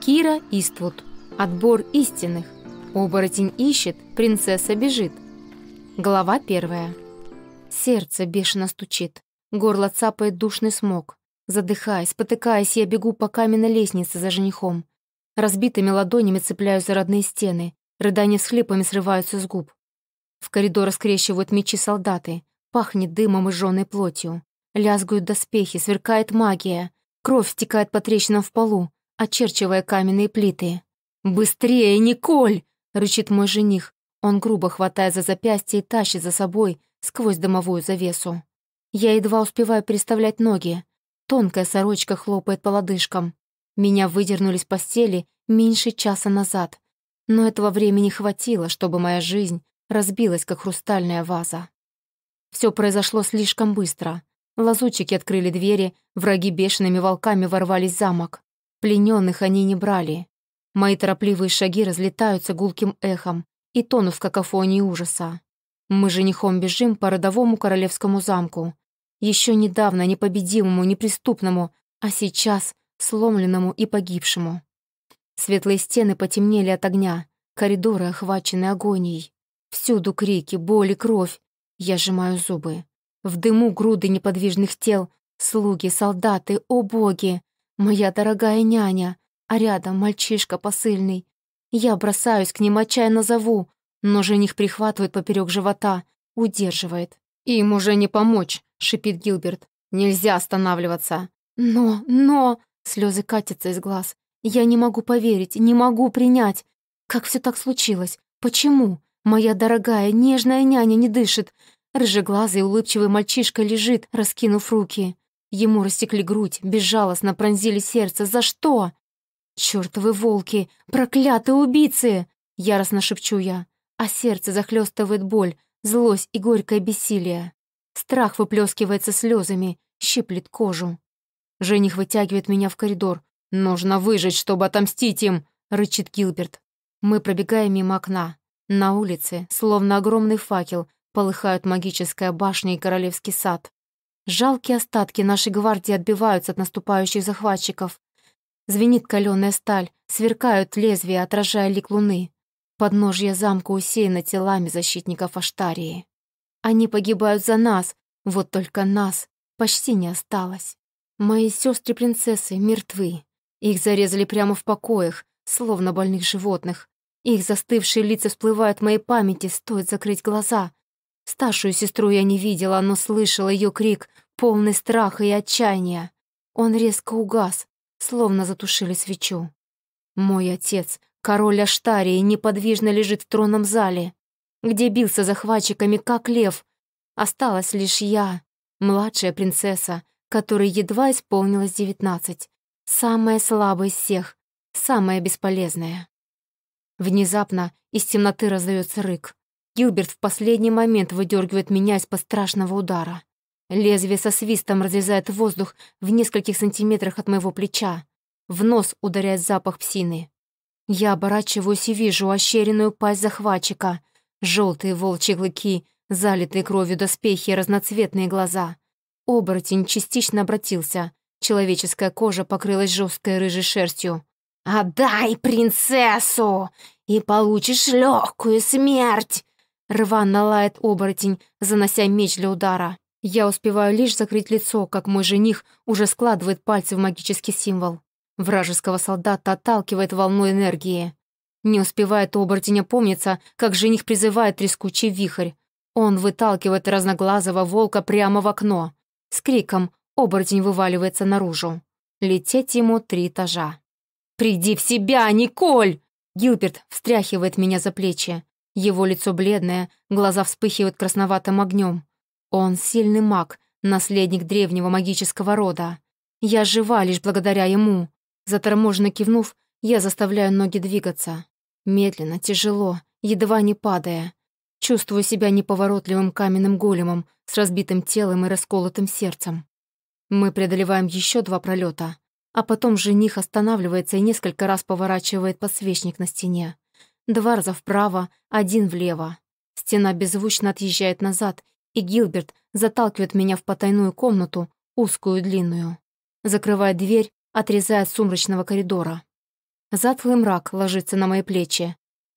Кира Иствуд. Отбор истинных. Оборотень ищет, принцесса бежит. Глава первая. Сердце бешено стучит. Горло цапает душный смог. Задыхаясь, потыкаясь, я бегу по каменной лестнице за женихом. Разбитыми ладонями цепляюсь за родные стены. Рыдания с хлипами срываются с губ. В коридор скрещивают мечи солдаты. Пахнет дымом и жженой плотью. Лязгают доспехи, сверкает магия. Кровь стекает по трещинам в полу очерчивая каменные плиты. «Быстрее, Николь!» — рычит мой жених. Он грубо хватая за запястье и тащит за собой сквозь домовую завесу. Я едва успеваю переставлять ноги. Тонкая сорочка хлопает по лодыжкам. Меня выдернули с постели меньше часа назад. Но этого времени хватило, чтобы моя жизнь разбилась, как хрустальная ваза. Все произошло слишком быстро. Лазутчики открыли двери, враги бешеными волками ворвались в замок. Плененных они не брали. Мои торопливые шаги разлетаются гулким эхом и тонут в какофонии ужаса. Мы женихом бежим по родовому королевскому замку. Еще недавно непобедимому, неприступному, а сейчас сломленному и погибшему. Светлые стены потемнели от огня, коридоры охвачены агонией. Всюду крики, боль и кровь. Я сжимаю зубы. В дыму груды неподвижных тел, слуги, солдаты, о боги! Моя дорогая няня, а рядом мальчишка посыльный. Я бросаюсь к ним, отчаянно зову, но жених прихватывает поперек живота, удерживает. «Им уже не помочь», — шипит Гилберт. «Нельзя останавливаться». «Но, но...» — слезы катятся из глаз. «Я не могу поверить, не могу принять. Как все так случилось? Почему? Моя дорогая, нежная няня не дышит. Рыжеглазый улыбчивый мальчишка лежит, раскинув руки. Ему растекли грудь, безжалостно пронзили сердце. За что? «Чёртовы волки! Проклятые убийцы!» — яростно шепчу я, а сердце захлёстывает боль, злость и горькое бессилие. Страх выплескивается слезами, щиплет кожу. Жених вытягивает меня в коридор. «Нужно выжить, чтобы отомстить им!» — рычит Гилберт. Мы пробегаем мимо окна. На улице, словно огромный факел, полыхают магическая башня и королевский сад. Жалкие остатки нашей гвардии отбиваются от наступающих захватчиков. Звенит каленая сталь, сверкают лезвия, отражая лик луны. Подножье замка усеяны телами защитников Аштарии. Они погибают за нас, вот только нас почти не осталось. Мои сестры-принцессы мертвы. Их зарезали прямо в покоях, словно больных животных. Их застывшие лица всплывают в моей памяти, стоит закрыть глаза. Старшую сестру я не видела, но слышала ее крик, полный страха и отчаяния. Он резко угас, словно затушили свечу. Мой отец, король Аштарии, неподвижно лежит в тронном зале, где бился захватчиками, как лев. Осталась лишь я, младшая принцесса, которой едва исполнилось девятнадцать. Самая слабая из всех, самая бесполезная. Внезапно из темноты раздается рык. Гилберт в последний момент выдергивает меня из-под страшного удара. Лезвие со свистом разрезает воздух в нескольких сантиметрах от моего плеча. В нос ударяет запах псины. Я оборачиваюсь и вижу ощеренную пасть захватчика, желтые волчьи клыки, залитые кровью доспехи и разноцветные глаза. Оборотень частично обратился. Человеческая кожа покрылась жесткой рыжей шерстью. «Отдай принцессу, и получишь легкую смерть!» Рвано лает оборотень, занося меч для удара. Я успеваю лишь закрыть лицо, как мой жених уже складывает пальцы в магический символ. Вражеского солдата отталкивает волной энергии. Не успевает оборотень опомниться, как жених призывает трескучий вихрь. Он выталкивает разноглазого волка прямо в окно. С криком оборотень вываливается наружу. Лететь ему три этажа. «Приди в себя, Николь!» Гилберт встряхивает меня за плечи. Его лицо бледное, глаза вспыхивают красноватым огнем. Он сильный маг, наследник древнего магического рода. Я жива лишь благодаря ему. Заторможенно кивнув, я заставляю ноги двигаться. Медленно, тяжело, едва не падая. Чувствую себя неповоротливым каменным големом с разбитым телом и расколотым сердцем. Мы преодолеваем еще два пролета, а потом жених останавливается и несколько раз поворачивает подсвечник на стене. Дварза вправо, один влево. Стена беззвучно отъезжает назад, и Гилберт заталкивает меня в потайную комнату, узкую длинную. Закрывая дверь, отрезая от сумрачного коридора. Затлый мрак ложится на мои плечи.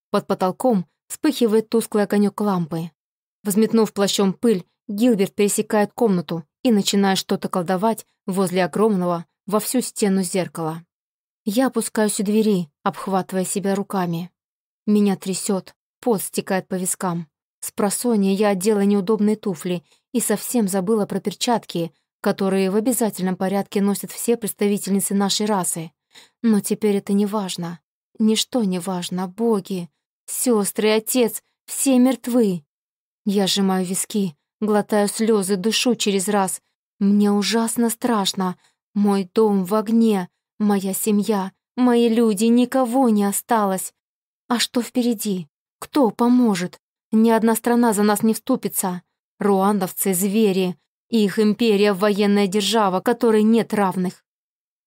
Под потолком вспыхивает тусклый огонек лампы. Взметнув плащом пыль, Гилберт пересекает комнату и начинает что-то колдовать возле огромного во всю стену зеркала. Я опускаюсь у двери, обхватывая себя руками. Меня трясет, пот стекает по вискам. С просонья я одела неудобные туфли и совсем забыла про перчатки, которые в обязательном порядке носят все представительницы нашей расы. Но теперь это не важно. Ничто не важно, боги, сестры, отец, все мертвы. Я сжимаю виски, глотаю слезы, дышу через раз. Мне ужасно страшно. Мой дом в огне, моя семья, мои люди, никого не осталось. А что впереди? Кто поможет? Ни одна страна за нас не вступится. Руандовцы — звери. Их империя — военная держава, которой нет равных.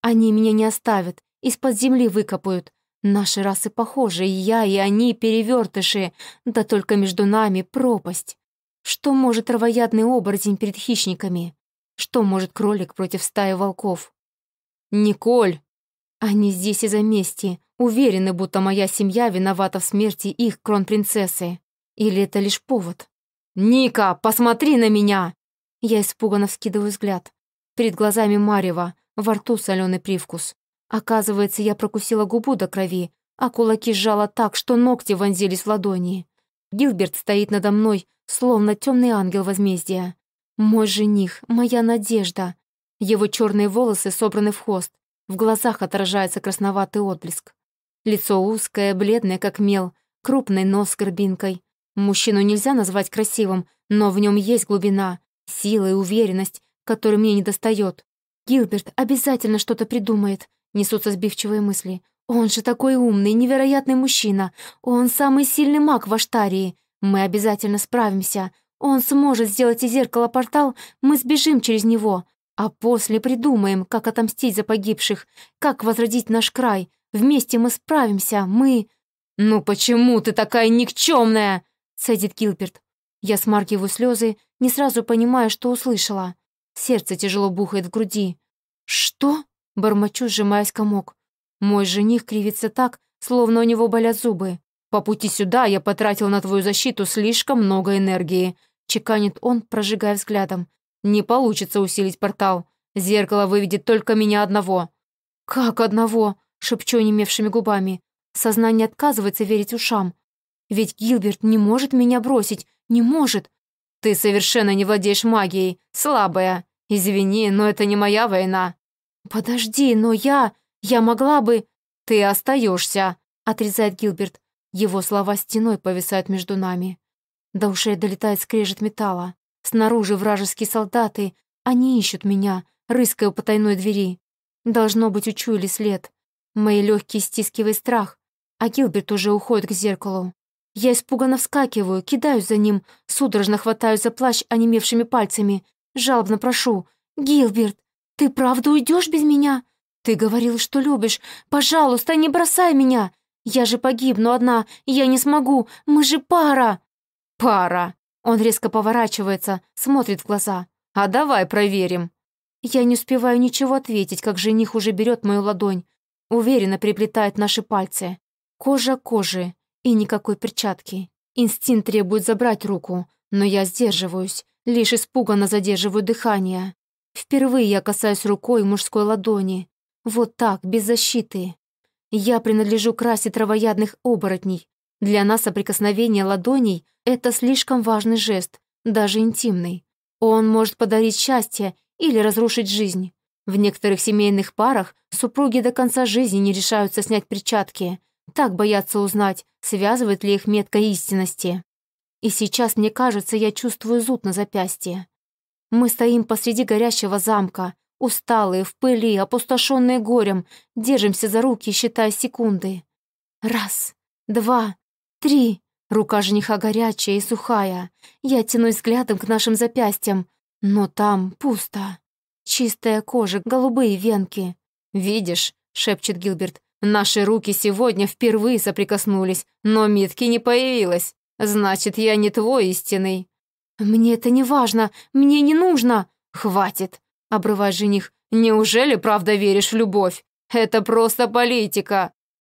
Они меня не оставят, из-под земли выкопают. Наши расы похожи, и я, и они перевертыши, да только между нами пропасть. Что может травоядный оборотень перед хищниками? Что может кролик против стаи волков? «Николь!» «Они здесь из-за мести. Уверены, будто моя семья виновата в смерти их кронпринцессы. Или это лишь повод? «Ника, посмотри на меня!» Я испуганно вскидываю взгляд. Перед глазами Марева, во рту соленый привкус. Оказывается, я прокусила губу до крови, а кулаки сжала так, что ногти вонзились в ладони. Гилберт стоит надо мной, словно темный ангел возмездия. Мой жених, моя надежда. Его черные волосы собраны в хвост. В глазах отражается красноватый отблеск. Лицо узкое, бледное, как мел, крупный нос с горбинкой. Мужчину нельзя назвать красивым, но в нем есть глубина, сила и уверенность, которой мне недостает. «Гилберт обязательно что-то придумает», — несутся сбивчивые мысли. «Он же такой умный, невероятный мужчина! Он самый сильный маг в Аштарии! Мы обязательно справимся! Он сможет сделать из зеркала портал, мы сбежим через него, а после придумаем, как отомстить за погибших, как возродить наш край, Вместе мы справимся, мы...» «Ну почему ты такая никчемная?» — садит Килперт. Я смаргиваю слезы, не сразу понимая, что услышала. Сердце тяжело бухает в груди. «Что?» — бормочу, сжимаясь комок. Мой жених кривится так, словно у него болят зубы. «По пути сюда я потратил на твою защиту слишком много энергии», — чеканит он, прожигая взглядом. «Не получится усилить портал. Зеркало выведет только меня одного». «Как одного?» шепчу онемевшими губами. Сознание отказывается верить ушам. Ведь Гилберт не может меня бросить, не может. Ты совершенно не владеешь магией, слабая. Извини, но это не моя война. Подожди, но я... Я могла бы... Ты остаешься, отрезает Гилберт. Его слова стеной повисают между нами. До ушей долетает скрежет металла. Снаружи вражеские солдаты. Они ищут меня, рыская у потайной двери. Должно быть, учуяли след. Мои легкие стискивает страх, а Гилберт уже уходит к зеркалу. Я испуганно вскакиваю, кидаюсь за ним, судорожно хватаю за плащ онемевшими пальцами, жалобно прошу. «Гилберт, ты правда уйдешь без меня? Ты говорил, что любишь. Пожалуйста, не бросай меня! Я же погибну одна, я не смогу, мы же пара!» «Пара!» Он резко поворачивается, смотрит в глаза. «А давай проверим!» Я не успеваю ничего ответить, как жених уже берет мою ладонь, уверенно приплетает наши пальцы. Кожа кожи и никакой перчатки. Инстинкт требует забрать руку, но я сдерживаюсь, лишь испуганно задерживаю дыхание. Впервые я касаюсь рукой мужской ладони. Вот так, без защиты. Я принадлежу к расе травоядных оборотней. Для нас соприкосновение ладоней — это слишком важный жест, даже интимный. Он может подарить счастье или разрушить жизнь. В некоторых семейных парах супруги до конца жизни не решаются снять перчатки, так боятся узнать, связывает ли их метка истинности. И сейчас, мне кажется, я чувствую зуд на запястье. Мы стоим посреди горящего замка, усталые, в пыли, опустошенные горем, держимся за руки, считая секунды. Раз, два, три. Рука жениха горячая и сухая. Я тянусь взглядом к нашим запястьям, но там пусто. Чистая кожа, голубые венки. «Видишь», — шепчет Гилберт, «наши руки сегодня впервые соприкоснулись, но метки не появилась. Значит, я не твой истинный». «Мне это не важно, мне не нужно!» «Хватит!» — обрывает жених. «Неужели правда веришь в любовь? Это просто политика!»